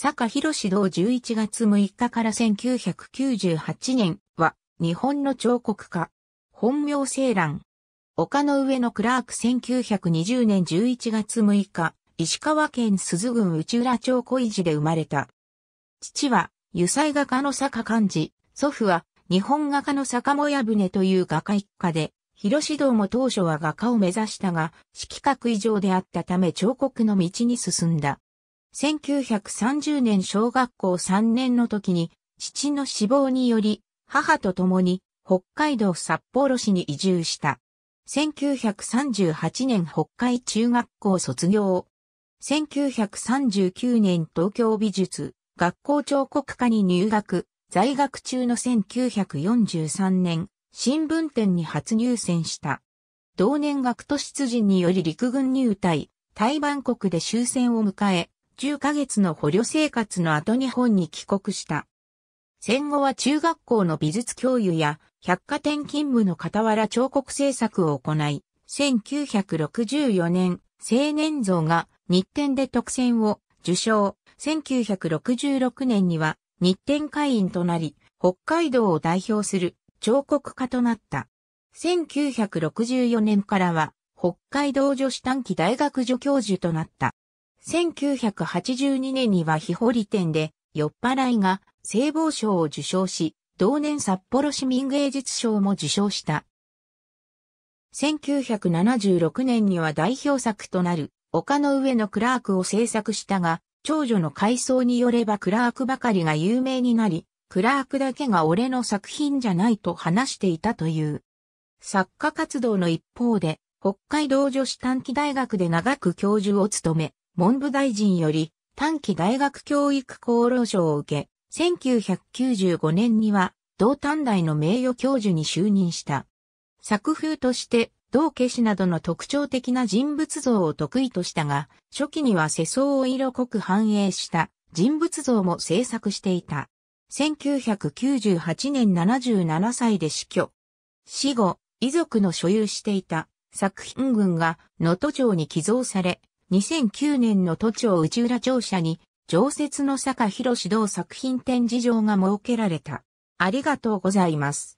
坂博道11月6日から1998年は日本の彫刻家。本名青蘭。丘の上のクラーク1920年11月6日、石川県鈴郡内浦町小石で生まれた。父は油彩画家の坂漢字、祖父は日本画家の坂もや船という画家一家で、広志道も当初は画家を目指したが、色覚異常であったため彫刻の道に進んだ。1930年小学校3年の時に、父の死亡により、母と共に北海道札幌市に移住した。1938年北海中学校卒業。1939年東京美術学校彫刻科に入学。在学中の1943年、新聞店に初入選した。同年学徒出陣により陸軍入隊、台湾国で終戦を迎え、9ヶ月の捕虜生活の後日本に帰国した。戦後は中学校の美術教諭や百貨店勤務の傍ら彫刻制作を行い、1964年、青年像が日展で特選を受賞。1966年には日展会員となり、北海道を代表する彫刻家となった。1964年からは北海道女子短期大学助教授となった。1982年には日堀店で、酔っ払いが、聖望賞を受賞し、同年札幌市民芸術賞も受賞した。1976年には代表作となる、丘の上のクラークを制作したが、長女の回想によればクラークばかりが有名になり、クラークだけが俺の作品じゃないと話していたという。作家活動の一方で、北海道女子短期大学で長く教授を務め、文部大臣より短期大学教育功労賞を受け、1995年には同短大の名誉教授に就任した。作風として同化師などの特徴的な人物像を得意としたが、初期には世相を色濃く反映した人物像も制作していた。1998年77歳で死去。死後、遺族の所有していた作品群が能登城に寄贈され、2009年の都庁内浦庁舎に、常設の坂博指導作品展示場が設けられた。ありがとうございます。